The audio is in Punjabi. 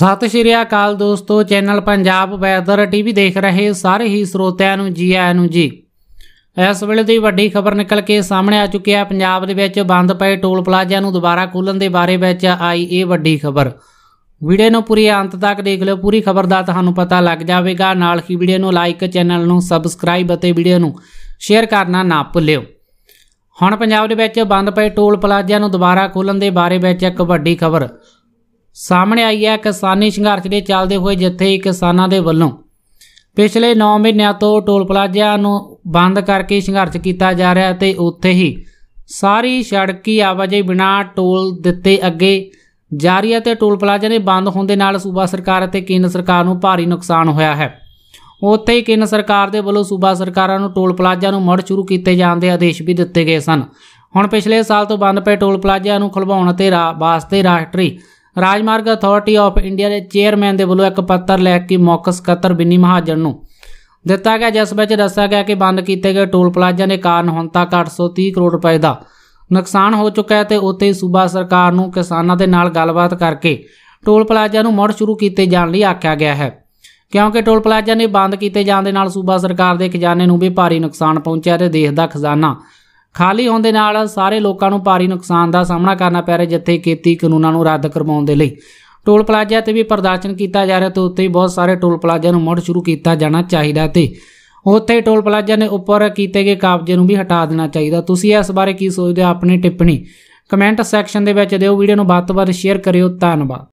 ਸਤਿ ਸ਼੍ਰੀ ਅਕਾਲ ਦੋਸਤੋ ਚੈਨਲ ਪੰਜਾਬ ਵੈਦਰ ਟੀਵੀ ਦੇਖ ਰਹੇ ਸਾਰੇ ਹੀ ਸਰੋਤਿਆਂ ਨੂੰ ਜੀ ਆਇਆਂ ਨੂੰ ਜੀ ਇਸ ਵੇਲੇ ਦੀ ਵੱਡੀ ਖਬਰ ਨਿਕਲ ਕੇ ਸਾਹਮਣੇ ਆ ਚੁੱਕੀ ਹੈ ਪੰਜਾਬ ਦੇ ਵਿੱਚ ਬੰਦ ਪਏ ਟੋਲ ਪਲਾਜ਼ਿਆਂ ਨੂੰ ਦੁਬਾਰਾ ਖੋਲਣ ਦੇ ਬਾਰੇ ਵਿੱਚ ਆਈ ਇਹ ਵੱਡੀ ਖਬਰ ਵੀਡੀਓ ਨੂੰ ਪੂਰੀ ਅੰਤ ਤੱਕ ਦੇਖ ਲਿਓ ਪੂਰੀ ਖਬਰ ਦਾ ਤੁਹਾਨੂੰ ਪਤਾ ਲੱਗ ਜਾਵੇਗਾ ਨਾਲ ਹੀ ਵੀਡੀਓ ਨੂੰ ਲਾਈਕ ਚੈਨਲ ਨੂੰ ਸਬਸਕ੍ਰਾਈਬ ਅਤੇ ਵੀਡੀਓ ਨੂੰ ਸ਼ੇਅਰ ਕਰਨਾ ਨਾ ਭੁੱਲਿਓ ਹੁਣ ਪੰਜਾਬ ਦੇ ਵਿੱਚ ਬੰਦ ਪਏ ਟੋਲ ਪਲਾਜ਼ਿਆਂ ਨੂੰ ਦੁਬਾਰਾ ਖੋਲਣ ਦੇ ਬਾਰੇ ਵਿੱਚ ਇੱਕ ਵੱਡੀ ਖਬਰ ਸਾਹਮਣੇ ਆਈ ਹੈ ਕਿਸਾਨੀ ਸੰਘਰਸ਼ ਦੇ ਚੱਲਦੇ ਹੋਏ ਜਿੱਥੇ ਕਿਸਾਨਾਂ ਦੇ ਵੱਲੋਂ ਪਿਛਲੇ 9 ਮਹੀਨਿਆਂ ਤੋਂ ਟੋਲ ਪਲਾਜ਼ਿਆਂ ਨੂੰ ਬੰਦ ਕਰਕੇ ਸੰਘਰਸ਼ ਕੀਤਾ ਜਾ ਰਿਹਾ ਤੇ ਉੱਥੇ ਹੀ ਸਾਰੀ ਸੜਕੀ ਆਵਾਜਾਈ ਬਿਨਾ ਟੋਲ ਦਿੱਤੇ ਅੱਗੇ ਜਾਰੀ ਹੈ ਤੇ ਟੋਲ ਪਲਾਜ਼ਾ ਨੇ ਬੰਦ ਹੋਣ ਦੇ ਨਾਲ ਸੂਬਾ ਸਰਕਾਰ ਅਤੇ ਕੇਂਦਰ ਸਰਕਾਰ ਨੂੰ ਭਾਰੀ ਨੁਕਸਾਨ ਹੋਇਆ ਹੈ ਉੱਥੇ ਹੀ ਕੇਂਦਰ ਸਰਕਾਰ ਦੇ ਵੱਲੋਂ ਸੂਬਾ ਸਰਕਾਰਾਂ ਨੂੰ ਟੋਲ ਪਲਾਜ਼ਾ ਨੂੰ ਮੁੜ ਸ਼ੁਰੂ ਕੀਤੇ ਜਾਣ ਦੇ ਆਦੇਸ਼ ਵੀ ਦਿੱਤੇ ਗਏ ਸਨ ਹੁਣ ਪਿਛਲੇ ਸਾਲ ਤੋਂ ਬੰਦ ਪਏ ਟੋਲ ਪਲਾਜ਼ਾ ਨੂੰ ਖੁਲਵਾਉਣ ਤੇ ਵਾਸਤੇ ਰਾਸ਼ਟਰੀ ਰਾਜਮਾਰਗ ਅਥਾਰਟੀ ਆਫ ਇੰਡੀਆ ਦੇ ਚੇਅਰਮੈਨ ਦੇ ਵੱਲੋਂ ਇੱਕ ਪੱਤਰ ਲਿਖ ਕੇ ਮੌਕਸ ਸਕੱਤਰ ਬਿੰਨੀ ਮਹਾਜਨ ਨੂੰ ਦਿੱਤਾ ਗਿਆ ਜਿਸ ਵਿੱਚ ਦੱਸਿਆ ਗਿਆ ਕਿ ਬੰਦ ਕੀਤੇ ਗਏ ਟੋਲ ਪਲਾਜ਼ਾ ਦੇ ਕਾਰਨ ਹੁਣ ਤੱਕ 830 ਕਰੋੜ ਰੁਪਏ ਦਾ ਨੁਕਸਾਨ ਹੋ ਚੁੱਕਾ ਹੈ ਤੇ ਉੱਤੇ ਸੂਬਾ ਸਰਕਾਰ ਨੂੰ ਕਿਸਾਨਾਂ ਦੇ ਨਾਲ ਗੱਲਬਾਤ ਕਰਕੇ ਟੋਲ ਪਲਾਜ਼ਾ ਨੂੰ ਮੁੜ ਸ਼ੁਰੂ ਕੀਤੇ ਜਾਣ ਲਈ ਆਖਿਆ ਗਿਆ ਹੈ ਕਿਉਂਕਿ ਟੋਲ ਪਲਾਜ਼ਾ ਨੇ ਬੰਦ ਕੀਤੇ ਜਾਣ ਦੇ ਨਾਲ ਸੂਬਾ ਸਰਕਾਰ ਦੇ ਖਜ਼ਾਨੇ ਨੂੰ ਵੀ ਭਾਰੀ ਨੁਕਸਾਨ ਪਹੁੰਚਿਆ ਤੇ ਦੇਸ਼ ਦਾ ਖਜ਼ਾਨਾ ਖਾਲੀ ਹੋਣ ਦੇ ਨਾਲ ਸਾਰੇ ਲੋਕਾਂ ਨੂੰ ਭਾਰੀ ਨੁਕਸਾਨ ਦਾ ਸਾਹਮਣਾ ਕਰਨਾ ਪੈ ਰਿਹਾ ਜਿੱਥੇ ਖੇਤੀ ਕਾਨੂੰਨਾਂ ਨੂੰ ਰੱਦ ਕਰਵਾਉਣ ਦੇ ਲਈ ਟੋਲ ਪਲਾਜ਼ਾ ਤੇ ਵੀ ਪ੍ਰਦਰਸ਼ਨ ਕੀਤਾ ਜਾ ਰਿਹਾ ਤੇ ਉੱਥੇ ਬਹੁਤ ਸਾਰੇ ਟੋਲ ਪਲਾਜ਼ਾ ਨੂੰ ਮੁੜ ਸ਼ੁਰੂ ਕੀਤਾ ਜਾਣਾ ਚਾਹੀਦਾ ਤੇ ਉੱਥੇ ਟੋਲ ਪਲਾਜ਼ਾ ਨੇ ਉੱਪਰ ਕੀਤੇ ਗਏ ਕਾਬਜੇ ਨੂੰ ਵੀ ਹਟਾ ਦੇਣਾ ਚਾਹੀਦਾ ਤੁਸੀਂ ਇਸ ਬਾਰੇ ਕੀ ਸੋਚਦੇ ਹੋ ਆਪਣੀ ਟਿੱਪਣੀ ਕਮੈਂਟ ਸੈਕਸ਼ਨ ਦੇ ਵਿੱਚ ਦਿਓ ਵੀਡੀਓ ਨੂੰ ਵੱਧ ਤੋਂ ਵੱਧ ਸ਼ੇਅਰ ਕਰਿਓ ਧੰਨਵਾਦ